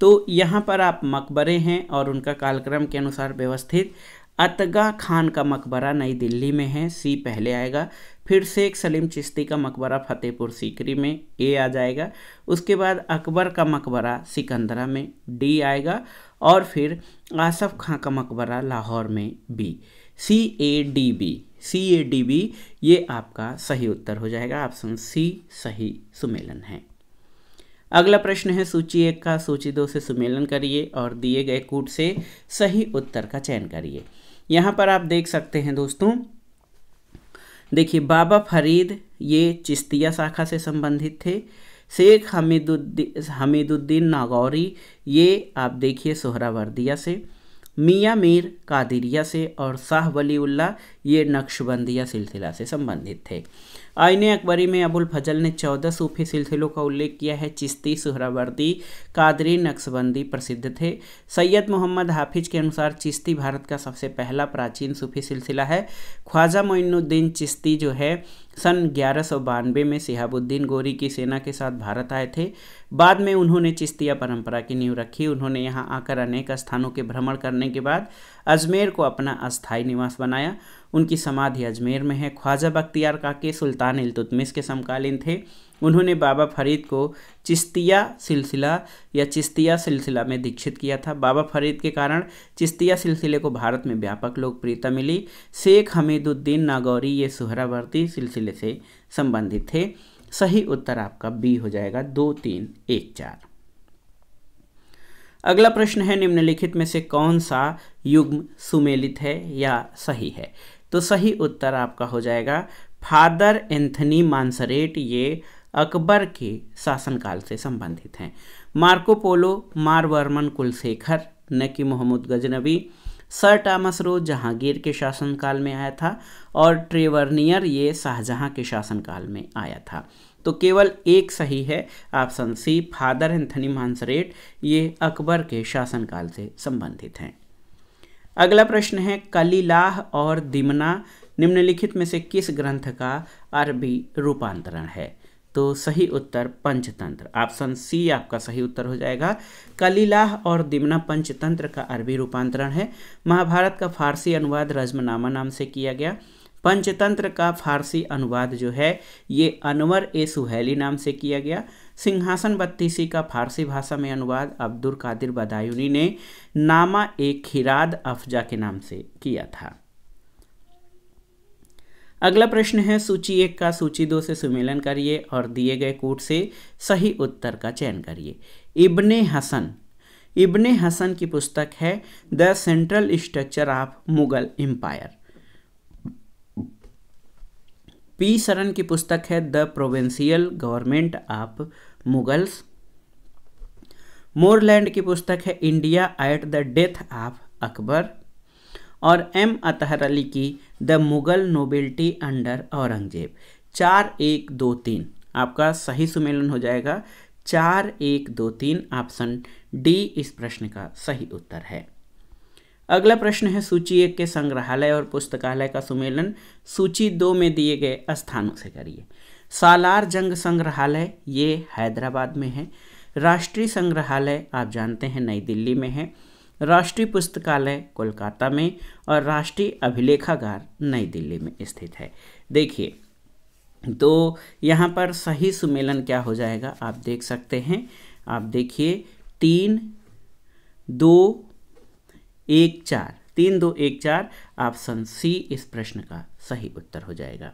तो यहाँ पर आप मकबरे हैं और उनका कालक्रम के अनुसार व्यवस्थित अतगा खान का मकबरा नई दिल्ली में है सी पहले आएगा फिर शेख सलीम चिश्ती का मकबरा फतेहपुर सीकरी में ए आ जाएगा उसके बाद अकबर का मकबरा सिकंदरा में डी आएगा और फिर आसफ खां का मकबरा लाहौर में B C A D B C A D B ये आपका सही उत्तर हो जाएगा ऑप्शन सी सही सुमेलन है अगला प्रश्न है सूची एक का सूची दो से सुमेलन करिए और दिए गए कूट से सही उत्तर का चयन करिए यहाँ पर आप देख सकते हैं दोस्तों देखिए बाबा फरीद ये चिश्तिया शाखा से संबंधित थे शेख हमीदुद्दीन हमीदुद्दीन नागौरी ये आप देखिए सोहरावर्दिया से मियाँ मीर कादिरिया से और शाह वलीउल्ला ये नक्शबंदिया सिलसिला से संबंधित थे आईने अकबरी में अबुल फजल ने चौदह सूफी सिलसिलों का उल्लेख किया है चिश्ती सुहरावर्दी कादरी नक्शबंदी प्रसिद्ध थे सैयद मोहम्मद हाफिज के अनुसार चिश्ती भारत का सबसे पहला प्राचीन सूफी सिलसिला है ख्वाजा मोइनुद्दीन चिश्ती जो है सन ग्यारह में सिहाबुद्दीन गोरी की सेना के साथ भारत आए थे बाद में उन्होंने चिश्तिया परंपरा की नींव रखी उन्होंने यहाँ आकर अनेक स्थानों के भ्रमण करने के बाद अजमेर को अपना अस्थायी निवास बनाया उनकी समाधि अजमेर में है ख्वाजा बख्तियार काके सुल्तान इलतुतमिस के समकालीन थे उन्होंने बाबा फरीद को चिश्तिया सिलसिला या चिश्तिया सिलसिला में दीक्षित किया था बाबा फरीद के कारण चिश्तिया सिलसिले को भारत में व्यापक लोकप्रियता मिली शेख हमीदुद्दीन नागौरी ये सुहरावर्ती सिलसिले से संबंधित थे सही उत्तर आपका बी हो जाएगा दो तीन एक चार अगला प्रश्न है निम्नलिखित में से कौन सा युग्म सुमेलित है या सही है तो सही उत्तर आपका हो जाएगा फादर एंथनी मानसरेट ये अकबर के शासनकाल से संबंधित हैं मार्को पोलो मारवर्मन कुलशेखर न कि Mohammad Ghaznavi sir Thomas Roe Jahangir के शासनकाल में आया था और ट्रेवर्नियर ये शाहजहां के शासनकाल में आया था तो केवल एक सही है option C father Anthony Monserrate ये अकबर के शासनकाल से संबंधित हैं अगला प्रश्न है कलीलाह और दिमना निम्नलिखित में से किस ग्रंथ का अरबी रूपांतरण है तो सही उत्तर पंचतंत्र ऑप्शन सी आपका सही उत्तर हो जाएगा कलीलाह और दिमना पंचतंत्र का अरबी रूपांतरण है महाभारत का फारसी अनुवाद रजमनामा नाम से किया गया पंचतंत्र का फारसी अनुवाद जो है ये अनवर ए सुहैली नाम से किया गया सिंहासन बत्तीसी का फारसी भाषा में अनुवाद अब्दुल कादिर बदायूनी ने नामा ए खिराद अफजा के नाम से किया था अगला प्रश्न है सूची एक का सूची दो से सुमेलन करिए और दिए गए कोट से सही उत्तर का चयन करिए इब्ने हसन इब्ने हसन की पुस्तक है the central structure of Mughal empire P Saran की पुस्तक है the provincial government of Mughals Moreland की पुस्तक है India at the death of Akbar और एम अतहर अली की the Mughal nobility under Aurangzeb चार एक दो तीन आपका सही सुमेलन हो जाएगा चार एक दो तीन ऑप्शन डी इस प्रश्न का सही उत्तर है अगला प्रश्न है सूची एक के संग्रहालय और पुस्तकालय का सुमेलन सूची दो में दिए गए स्थानों से करिए सालार जंग संग्रहालय ये हैदराबाद में है राष्ट्रीय संग्रहालय आप जानते हैं नई दिल्ली में है राष्ट्रीय पुस्तकालय कोलकाता में और राष्ट्रीय अभिलेखागार नई दिल्ली में स्थित है देखिए तो यहाँ पर सही सुमेलन क्या हो जाएगा आप देख सकते हैं आप देखिए तीन दो एक चार तीन दो एक चार ऑप्शन सी इस प्रश्न का सही उत्तर हो जाएगा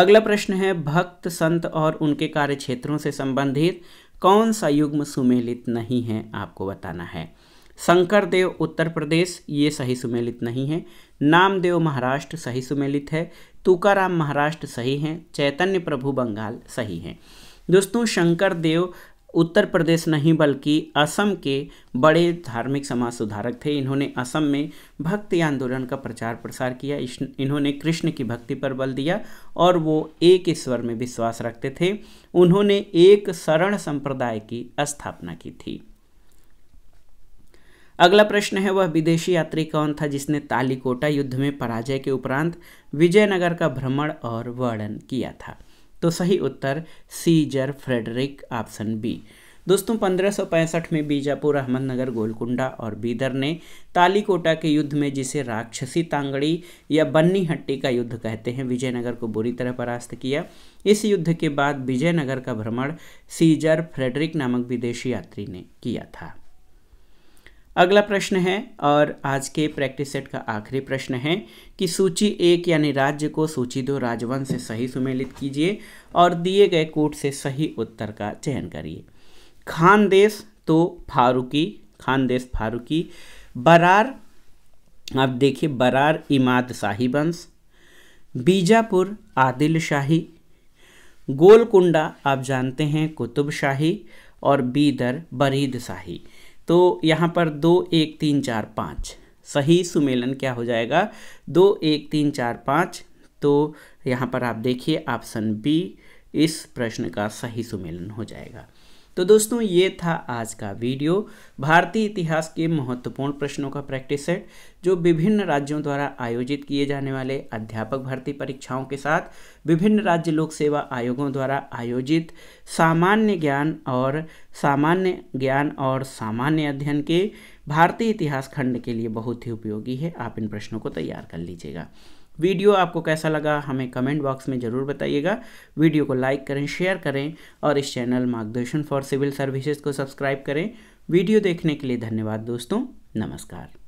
अगला प्रश्न है भक्त संत और उनके कार्य क्षेत्रों से संबंधित कौन सा युग्म सुमेलित नहीं है आपको बताना है शंकर देव उत्तर प्रदेश ये सही सुमेलित नहीं है नामदेव महाराष्ट्र सही सुमेलित है तुकाराम महाराष्ट्र सही हैं चैतन्य प्रभु बंगाल सही हैं दोस्तों शंकर देव उत्तर प्रदेश नहीं बल्कि असम के बड़े धार्मिक समाज सुधारक थे इन्होंने असम में भक्ति आंदोलन का प्रचार प्रसार किया इन्होंने कृष्ण की भक्ति पर बल दिया और वो एक ईश्वर में विश्वास रखते थे उन्होंने एक शरण संप्रदाय की स्थापना की थी अगला प्रश्न है वह विदेशी यात्री कौन था जिसने तालिकोटा युद्ध में पराजय के उपरांत विजयनगर का भ्रमण और वर्णन किया था तो सही उत्तर सीजर फ्रेडरिक ऑप्शन बी दोस्तों पंद्रह में बीजापुर अहमदनगर गोलकुंडा और बीदर ने तालीकोटा के युद्ध में जिसे राक्षसी तांगड़ी या बन्नी हट्टी का युद्ध कहते हैं विजयनगर को बुरी तरह परास्त किया इस युद्ध के बाद विजयनगर का भ्रमण सीजर फ्रेडरिक नामक विदेशी यात्री ने किया था अगला प्रश्न है और आज के प्रैक्टिस सेट का आखिरी प्रश्न है कि सूची एक यानी राज्य को सूची दो राजवंश से सही सुमेलित कीजिए और दिए गए कोट से सही उत्तर का चयन करिए खानदेश तो फारूकी खानदेश फारूकी बरार आप देखिए बरार इमाद शाही वंश बीजापुर आदिल शाही गोलकुंडा आप जानते हैं कुतुब शाही और बीदर बरीद शाही तो यहाँ पर दो एक तीन चार पाँच सही सुमेलन क्या हो जाएगा दो एक तीन चार पाँच तो यहाँ पर आप देखिए ऑप्शन बी इस प्रश्न का सही सुमेलन हो जाएगा तो दोस्तों ये था आज का वीडियो भारतीय इतिहास के महत्वपूर्ण प्रश्नों का प्रैक्टिस सेट जो विभिन्न राज्यों द्वारा आयोजित किए जाने वाले अध्यापक भर्ती परीक्षाओं के साथ विभिन्न राज्य लोक सेवा आयोगों द्वारा आयोजित सामान्य ज्ञान और सामान्य ज्ञान और सामान्य अध्ययन के भारतीय इतिहास खंड के लिए बहुत ही उपयोगी है आप इन प्रश्नों को तैयार कर लीजिएगा वीडियो आपको कैसा लगा हमें कमेंट बॉक्स में ज़रूर बताइएगा वीडियो को लाइक करें शेयर करें और इस channel Margdarshan for civil services को सब्सक्राइब करें वीडियो देखने के लिए धन्यवाद दोस्तों नमस्कार